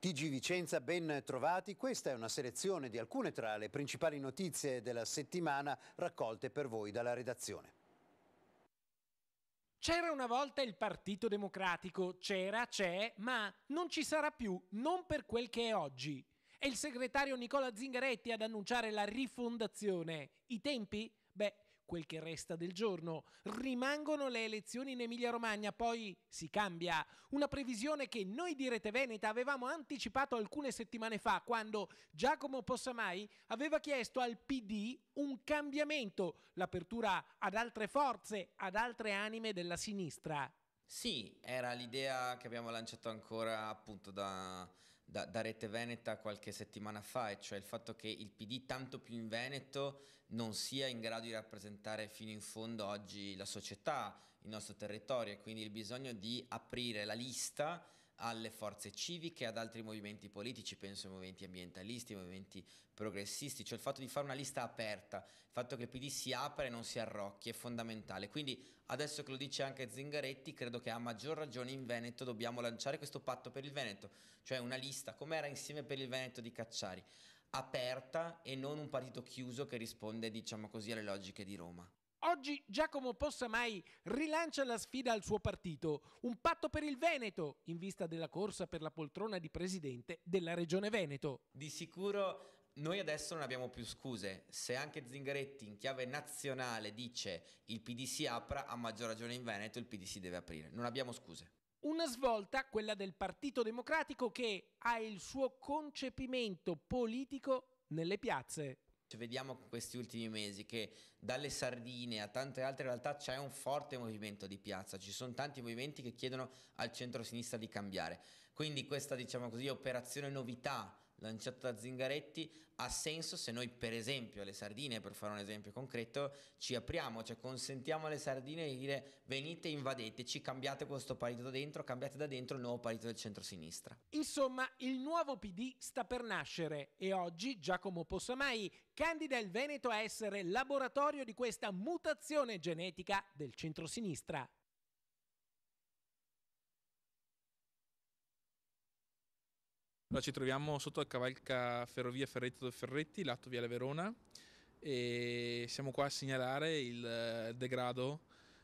TG Vicenza, ben trovati. Questa è una selezione di alcune tra le principali notizie della settimana raccolte per voi dalla redazione. C'era una volta il Partito Democratico, c'era, c'è, ma non ci sarà più, non per quel che è oggi. È il segretario Nicola Zingaretti ad annunciare la rifondazione. I tempi? Beh, quel che resta del giorno. Rimangono le elezioni in Emilia-Romagna, poi si cambia. Una previsione che noi di Rete Veneta avevamo anticipato alcune settimane fa, quando Giacomo Possamai aveva chiesto al PD un cambiamento, l'apertura ad altre forze, ad altre anime della sinistra. Sì, era l'idea che abbiamo lanciato ancora appunto da da, da, Rete Veneta qualche settimana fa, e cioè il fatto che il PD, tanto più in Veneto, non sia in grado di rappresentare fino in fondo oggi la società, il nostro territorio, e quindi il bisogno di aprire la lista alle forze civiche, ad altri movimenti politici, penso ai movimenti ambientalisti, ai movimenti progressisti, cioè il fatto di fare una lista aperta, il fatto che il PD si apra e non si arrocchi è fondamentale. Quindi adesso che lo dice anche Zingaretti, credo che a maggior ragione in Veneto dobbiamo lanciare questo patto per il Veneto, cioè una lista come era insieme per il Veneto di Cacciari aperta e non un partito chiuso che risponde, diciamo così, alle logiche di Roma. Oggi Giacomo Possamai rilancia la sfida al suo partito, un patto per il Veneto, in vista della corsa per la poltrona di presidente della Regione Veneto. Di sicuro noi adesso non abbiamo più scuse. Se anche Zingaretti in chiave nazionale dice il PD si apra, a maggior ragione in Veneto il PD si deve aprire. Non abbiamo scuse. Una svolta, quella del Partito Democratico, che ha il suo concepimento politico nelle piazze vediamo in questi ultimi mesi che dalle sardine a tante altre realtà c'è un forte movimento di piazza, ci sono tanti movimenti che chiedono al centro-sinistra di cambiare. Quindi questa, diciamo così, operazione novità lanciato da Zingaretti ha senso se noi per esempio alle sardine, per fare un esempio concreto, ci apriamo, cioè consentiamo alle sardine di dire venite, invadeteci, cambiate questo partito da dentro, cambiate da dentro il nuovo partito del centro-sinistra. Insomma, il nuovo PD sta per nascere e oggi Giacomo Possamai candida il Veneto a essere laboratorio di questa mutazione genetica del centro-sinistra. Allora, ci troviamo sotto la cavalca ferrovia Ferretti Ferretti, lato Viale Verona e siamo qua a segnalare il eh, degrado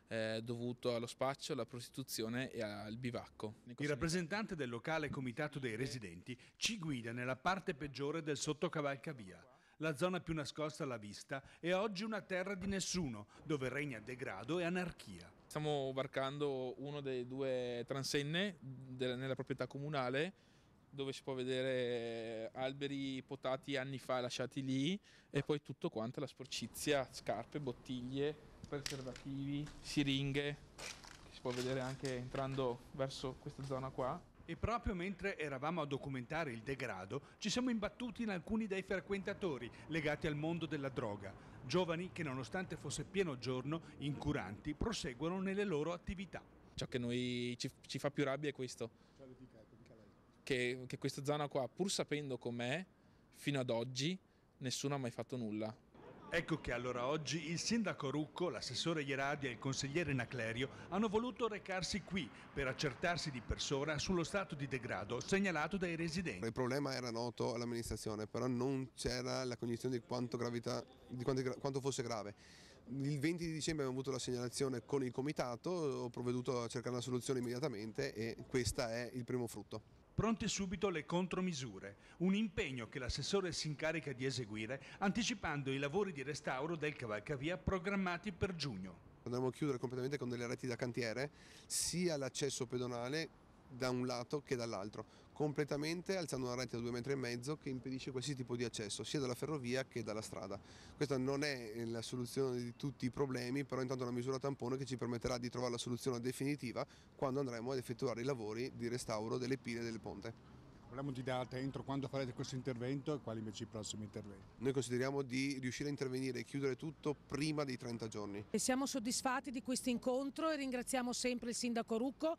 eh, dovuto allo spaccio, alla prostituzione e al bivacco. Il rappresentante del locale comitato dei eh. residenti ci guida nella parte peggiore del sottocavalcavia, la zona più nascosta alla vista è oggi una terra di nessuno, dove regna degrado e anarchia. Stiamo varcando uno dei due transenne nella proprietà comunale dove si può vedere eh, alberi potati anni fa lasciati lì e poi tutto quanto la sporcizia, scarpe, bottiglie, preservativi, siringhe, che si può vedere anche entrando verso questa zona qua. E proprio mentre eravamo a documentare il degrado, ci siamo imbattuti in alcuni dei frequentatori legati al mondo della droga, giovani che nonostante fosse pieno giorno, incuranti, proseguono nelle loro attività. Ciò che noi ci, ci fa più rabbia è questo, che, che questa zona qua, pur sapendo com'è, fino ad oggi nessuno ha mai fatto nulla. Ecco che allora oggi il sindaco Rucco, l'assessore Ieradia e il consigliere Naclerio hanno voluto recarsi qui per accertarsi di persona sullo stato di degrado segnalato dai residenti. Il problema era noto all'amministrazione, però non c'era la cognizione di, quanto, gravità, di quanto, quanto, fosse grave. Il 20 di dicembre abbiamo avuto la segnalazione con il comitato, ho provveduto a cercare una soluzione immediatamente e questo è il primo frutto pronte subito le contromisure, un impegno che l'assessore si incarica di eseguire anticipando i lavori di restauro del cavalcavia programmati per giugno. Andiamo a chiudere completamente con delle reti da cantiere sia l'accesso pedonale da un lato che dall'altro, completamente alzando una rete da 2,5 metri che impedisce qualsiasi tipo di accesso sia dalla ferrovia che dalla strada. Questa non è eh, la soluzione di tutti i problemi, però intanto è una misura tampone che ci permetterà di trovare la soluzione definitiva quando andremo ad effettuare i lavori di restauro delle pile del ponte. Parliamo di data, entro quando farete questo intervento e quali invece i prossimi interventi? Noi consideriamo di riuscire a intervenire e chiudere tutto prima dei 30 giorni. E siamo soddisfatti di questo incontro e ringraziamo sempre il Sindaco Rucco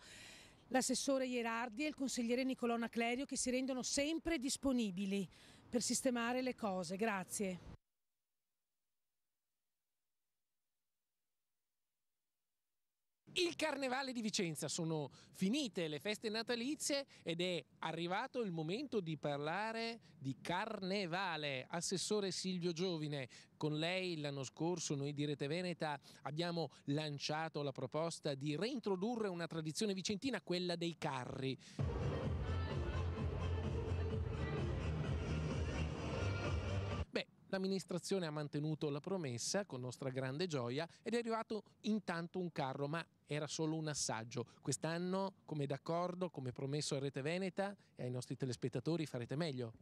l'assessore Ierardi e il consigliere Nicolona Clerio che si rendono sempre disponibili per sistemare le cose. Grazie. il carnevale di Vicenza. Sono finite le feste natalizie ed è arrivato il momento di parlare di carnevale. Assessore Silvio Giovine, con lei l'anno scorso noi di Rete Veneta abbiamo lanciato la proposta di reintrodurre una tradizione vicentina, quella dei carri. L'amministrazione ha mantenuto la promessa con nostra grande gioia ed è arrivato intanto un carro, ma era solo un assaggio. Quest'anno, come d'accordo, come promesso a Rete Veneta e ai nostri telespettatori, farete meglio.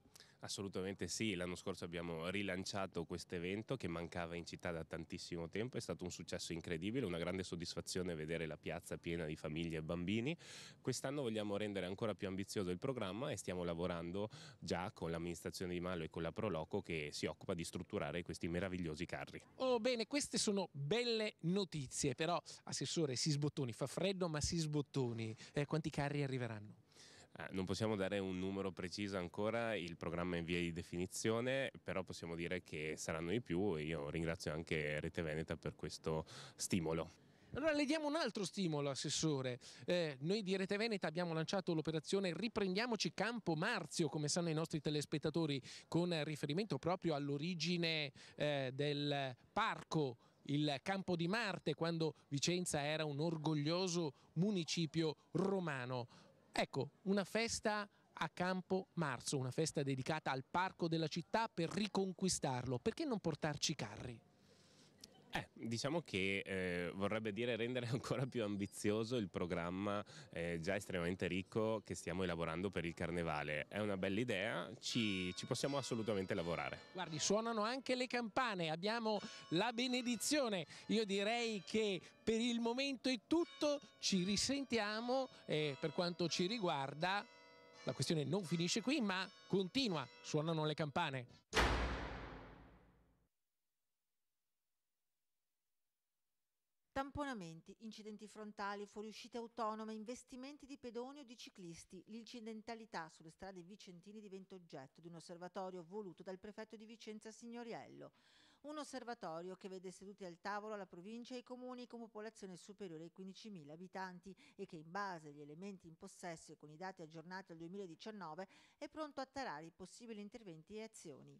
Assolutamente sì, l'anno scorso abbiamo rilanciato questo evento che mancava in città da tantissimo tempo, è stato un successo incredibile, una grande soddisfazione vedere la piazza piena di famiglie e bambini. Quest'anno vogliamo rendere ancora più ambizioso il programma e stiamo lavorando già con l'amministrazione di Malo e con la Proloco che si occupa di strutturare questi meravigliosi carri. Oh bene, queste sono belle notizie, però assessore si sbottoni, fa freddo ma si sbottoni, eh, quanti carri arriveranno? Eh, non possiamo dare un numero preciso ancora, il programma è in via di definizione, però possiamo dire che saranno di più e io ringrazio anche Rete Veneta per questo stimolo. Allora le diamo un altro stimolo, Assessore. Eh, noi di Rete Veneta abbiamo lanciato l'operazione Riprendiamoci Campo Marzio, come sanno i nostri telespettatori, con riferimento proprio all'origine eh, del parco il Campo di Marte, quando Vicenza era un orgoglioso municipio romano. Ecco, una festa a Campo Marzo, una festa dedicata al parco della città per riconquistarlo. Perché non portarci carri? Eh, diciamo che eh, vorrebbe dire rendere ancora più ambizioso il programma eh, già estremamente ricco che stiamo elaborando per il carnevale. È una bella idea, ci, ci possiamo assolutamente lavorare. Guardi, suonano anche le campane, abbiamo la benedizione. Io direi che per il momento è tutto, ci risentiamo e per quanto ci riguarda la questione non finisce qui ma continua, suonano le campane. Tamponamenti, incidenti frontali, fuoriuscite autonome, investimenti di pedoni o di ciclisti, l'incidentalità sulle strade vicentine diventa oggetto di un osservatorio voluto dal prefetto di Vicenza Signoriello. Un osservatorio che vede seduti al tavolo la provincia e i comuni con popolazione superiore ai 15.000 abitanti e che in base agli elementi in possesso e con i dati aggiornati al 2019 è pronto a tarare i possibili interventi e azioni.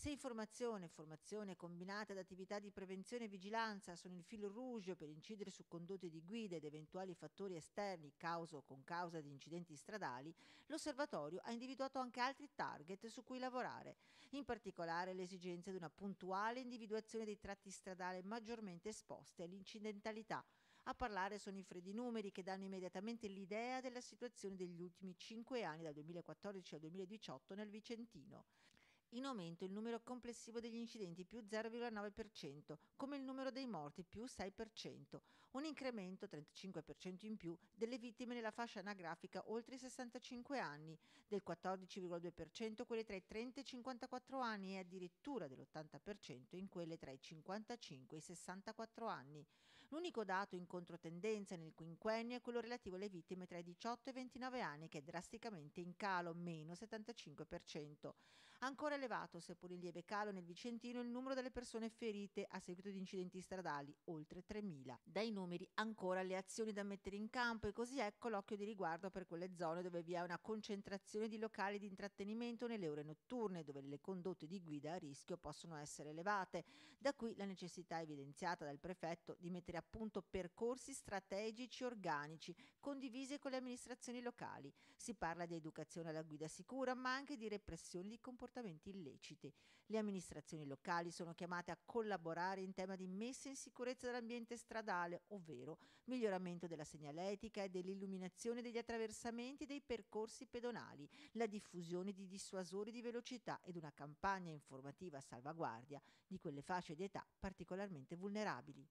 Se informazione, e formazione combinate ad attività di prevenzione e vigilanza sono il filo rouge per incidere su condotte di guida ed eventuali fattori esterni causa o con causa di incidenti stradali, l'osservatorio ha individuato anche altri target su cui lavorare, in particolare l'esigenza di una puntuale individuazione dei tratti stradali maggiormente esposti all'incidentalità. A parlare sono i freddi numeri che danno immediatamente l'idea della situazione degli ultimi 5 anni, dal 2014 al 2018, nel Vicentino. In aumento il numero complessivo degli incidenti più 0,9%, come il numero dei morti più 6%, un incremento 35% in più delle vittime nella fascia anagrafica oltre i 65 anni, del 14,2% quelle tra i 30 e i 54 anni e addirittura dell'80% in quelle tra i 55 e i 64 anni. L'unico dato in controtendenza nel quinquennio è quello relativo alle vittime tra i 18 e i 29 anni, che è drasticamente in calo, meno 75%. Ancora elevato, seppur in lieve calo, nel Vicentino il numero delle persone ferite a seguito di incidenti stradali, oltre 3.000. Dai numeri ancora le azioni da mettere in campo e così ecco l'occhio di riguardo per quelle zone dove vi è una concentrazione di locali di intrattenimento nelle ore notturne, dove le condotte di guida a rischio possono essere elevate. Da qui la necessità evidenziata dal prefetto di mettere appunto percorsi strategici organici condivisi con le amministrazioni locali. Si parla di educazione alla guida sicura, ma anche di repressione di comportamenti illeciti. Le amministrazioni locali sono chiamate a collaborare in tema di messa in sicurezza dell'ambiente stradale, ovvero miglioramento della segnaletica e dell'illuminazione degli attraversamenti dei percorsi pedonali, la diffusione di dissuasori di velocità ed una campagna informativa a salvaguardia di quelle fasce di età particolarmente vulnerabili.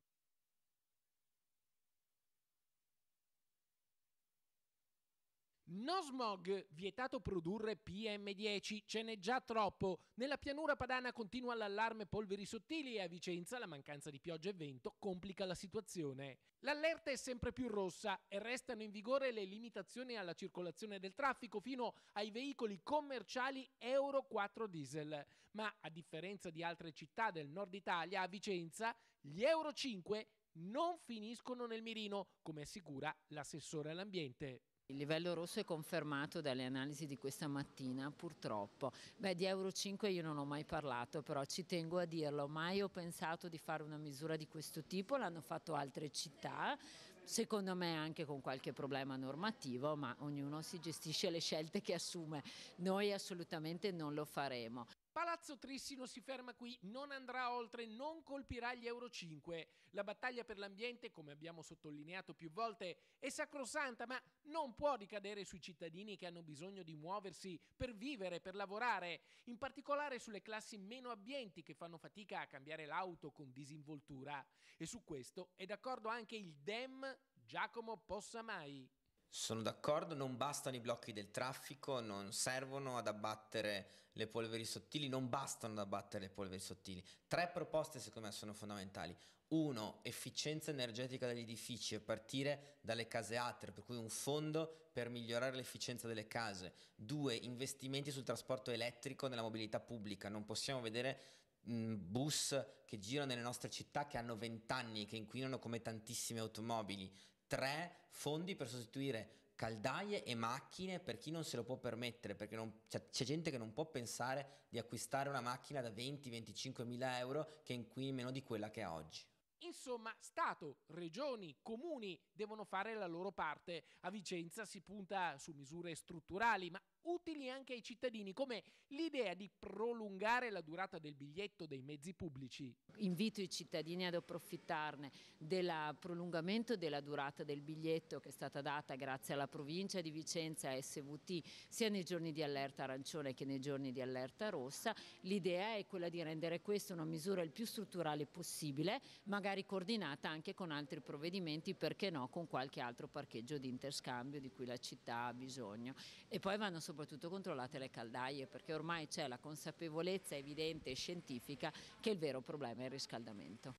No smog, vietato produrre PM10, ce n'è già troppo. Nella pianura padana continua l'allarme polveri sottili e a Vicenza la mancanza di pioggia e vento complica la situazione. L'allerta è sempre più rossa e restano in vigore le limitazioni alla circolazione del traffico fino ai veicoli commerciali Euro 4 diesel. Ma a differenza di altre città del nord Italia, a Vicenza gli Euro 5 non finiscono nel mirino, come assicura l'assessore all'ambiente. Il livello rosso è confermato dalle analisi di questa mattina, purtroppo. Beh, di Euro 5 io non ho mai parlato, però ci tengo a dirlo. Mai ho pensato di fare una misura di questo tipo, l'hanno fatto altre città, secondo me anche con qualche problema normativo, ma ognuno si gestisce le scelte che assume. Noi assolutamente non lo faremo. Palazzo Trissino si ferma qui, non andrà oltre, non colpirà gli Euro 5. La battaglia per l'ambiente, come abbiamo sottolineato più volte, è sacrosanta, ma non può ricadere sui cittadini che hanno bisogno di muoversi per vivere, per lavorare, in particolare sulle classi meno abbienti che fanno fatica a cambiare l'auto con disinvoltura. E su questo è d'accordo anche il Dem Giacomo Possamai. Sono d'accordo, non bastano i blocchi del traffico, non servono ad abbattere le polveri sottili, non bastano ad abbattere le polveri sottili. Tre proposte secondo me sono fondamentali. Uno, efficienza energetica degli edifici a partire dalle case ATR, per cui un fondo per migliorare l'efficienza delle case. Due, investimenti sul trasporto elettrico nella mobilità pubblica. Non possiamo vedere bus che girano nelle nostre città che hanno 20 anni, e che inquinano come tantissime automobili tre fondi per sostituire caldaie e macchine per chi non se lo può permettere, perché non, cioè, c'è gente che non può pensare di acquistare una macchina da 20-25 mila euro che inquini meno di quella che è oggi. Insomma, Stato, regioni, comuni devono fare la loro parte. A Vicenza si punta su misure strutturali, ma utili anche ai cittadini, come l'idea di prolungare la durata del biglietto dei mezzi pubblici. Invito i cittadini ad approfittarne del prolungamento della durata del biglietto che è stata data grazie alla provincia di Vicenza SVT sia nei giorni di allerta arancione che nei giorni di allerta rossa. L'idea è quella di rendere questa una misura il più strutturale possibile, magari coordinata anche con altri provvedimenti, perché no, con qualche altro parcheggio di interscambio di cui la città ha bisogno. E poi vanno soprattutto soprattutto controllate le caldaie perché ormai c'è la consapevolezza evidente e scientifica che il vero problema è il riscaldamento.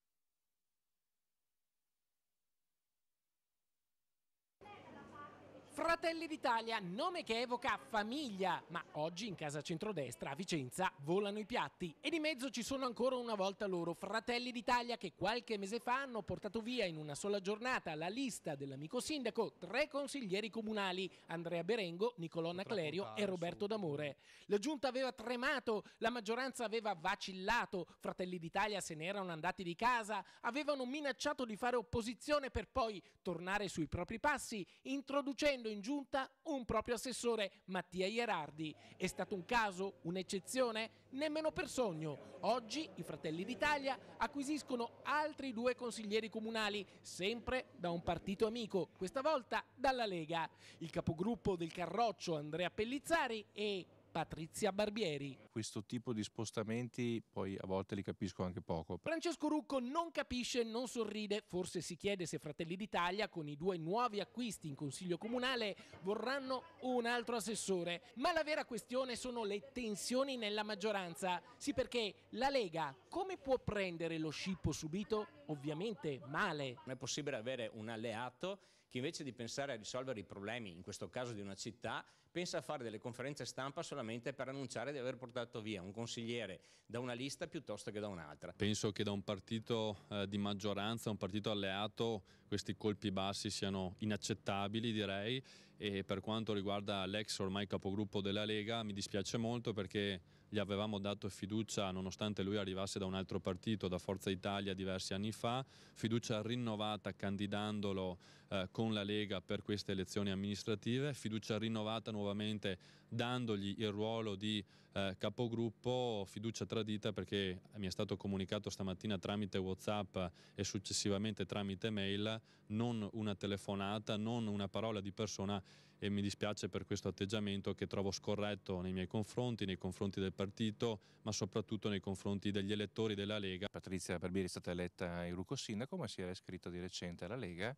Fratelli d'Italia, nome che evoca famiglia, ma oggi in casa centrodestra a Vicenza volano i piatti e di mezzo ci sono ancora una volta loro, Fratelli d'Italia che qualche mese fa hanno portato via in una sola giornata la lista dell'amico sindaco tre consiglieri comunali, Andrea Berengo, Nicolonna Clerio e Roberto D'Amore. La giunta aveva tremato, la maggioranza aveva vacillato, Fratelli d'Italia se ne erano andati di casa, avevano minacciato di fare opposizione per poi tornare sui propri passi, introducendo mettendo in giunta un proprio assessore, Mattia Ierardi. È stato un caso, un'eccezione? Nemmeno per sogno. Oggi i Fratelli d'Italia acquisiscono altri due consiglieri comunali, sempre da un partito amico, questa volta dalla Lega. Il capogruppo del Carroccio, Andrea Pellizzari, e Patrizia Barbieri. Questo tipo di spostamenti poi a volte li capisco anche poco. Francesco Rucco non capisce, non sorride, forse si chiede se Fratelli d'Italia con i due nuovi acquisti in Consiglio Comunale vorranno un altro assessore. Ma la vera questione sono le tensioni nella maggioranza. Sì perché la Lega come può prendere lo scippo subito? Ovviamente male. Non è possibile avere un alleato che invece di pensare a risolvere i problemi, in questo caso di una città, pensa a fare delle conferenze stampa solamente per annunciare di aver portato via un consigliere da una lista piuttosto che da un'altra. Penso che da un partito eh, di maggioranza, un partito alleato, questi colpi bassi siano inaccettabili direi e per quanto riguarda l'ex ormai capogruppo della Lega mi dispiace molto perché gli avevamo dato fiducia nonostante lui arrivasse da un altro partito, da Forza Italia diversi anni fa, fiducia rinnovata candidandolo eh, con la Lega per queste elezioni amministrative, fiducia rinnovata nuovamente dandogli il ruolo di eh, capogruppo, fiducia tradita perché mi è stato comunicato stamattina tramite Whatsapp e successivamente tramite mail, non una telefonata, non una parola di persona e mi dispiace per questo atteggiamento che trovo scorretto nei miei confronti, nei confronti del partito, ma soprattutto nei confronti degli elettori della Lega. Patrizia Barbieri è stata eletta Euruco Sindaco, ma si era iscritta di recente alla Lega,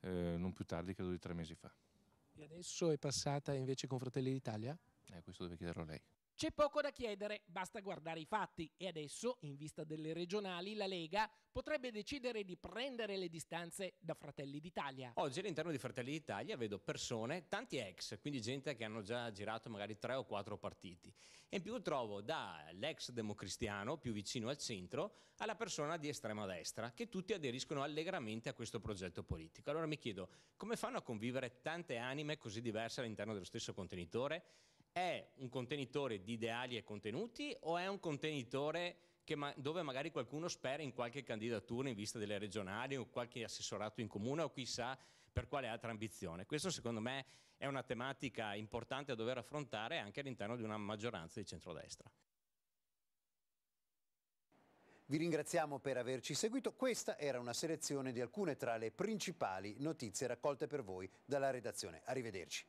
eh, non più tardi, credo di tre mesi fa. E adesso è passata invece con Fratelli d'Italia? Eh, questo deve chiederlo lei. C'è poco da chiedere, basta guardare i fatti e adesso, in vista delle regionali, la Lega potrebbe decidere di prendere le distanze da Fratelli d'Italia. Oggi all'interno di Fratelli d'Italia vedo persone, tanti ex, quindi gente che hanno già girato magari tre o quattro partiti. E in più trovo dall'ex democristiano, più vicino al centro, alla persona di estrema destra, che tutti aderiscono allegramente a questo progetto politico. Allora mi chiedo, come fanno a convivere tante anime così diverse all'interno dello stesso contenitore? è un contenitore di ideali e contenuti o è un contenitore ma dove magari qualcuno spera in qualche candidatura in vista delle regionali o qualche assessorato in comune o chissà per quale altra ambizione. Questo secondo me è una tematica importante a dover affrontare anche all'interno di una maggioranza di centrodestra. Vi ringraziamo per averci seguito, questa era una selezione di alcune tra le principali notizie raccolte per voi dalla redazione. Arrivederci.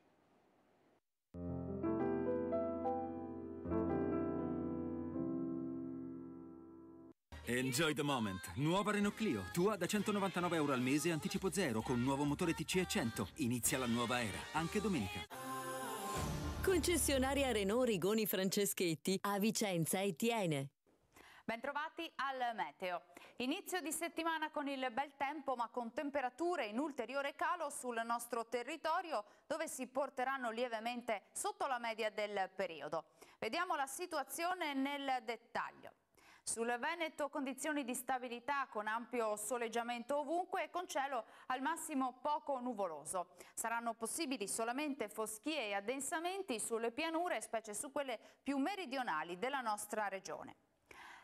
Enjoy the moment. Nuova Renault Clio, tua da 199 euro al mese, anticipo zero, con nuovo motore TCE 100. Inizia la nuova era, anche domenica. Concessionaria Renault Rigoni Franceschetti, a Vicenza e Tiene. Bentrovati al Meteo. Inizio di settimana con il bel tempo ma con temperature in ulteriore calo sul nostro territorio dove si porteranno lievemente sotto la media del periodo. Vediamo la situazione nel dettaglio. Sul Veneto condizioni di stabilità con ampio soleggiamento ovunque e con cielo al massimo poco nuvoloso. Saranno possibili solamente foschie e addensamenti sulle pianure, specie su quelle più meridionali della nostra regione.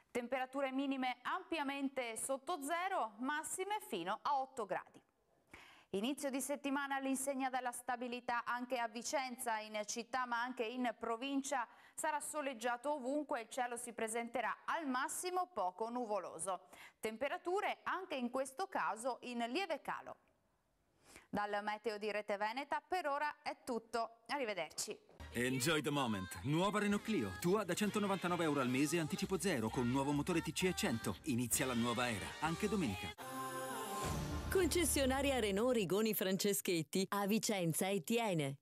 Temperature minime ampiamente sotto zero, massime fino a 8 gradi. Inizio di settimana all'insegna della stabilità anche a Vicenza in città ma anche in provincia Sarà soleggiato ovunque e il cielo si presenterà al massimo poco nuvoloso. Temperature anche in questo caso in lieve calo. Dal meteo di Rete Veneta per ora è tutto. Arrivederci. Enjoy the moment. Nuova Renault Clio, tua da 199 euro al mese, anticipo zero con nuovo motore TCE 100. Inizia la nuova era, anche domenica. Concessionaria Renault Rigoni Franceschetti a Vicenza e Tiene.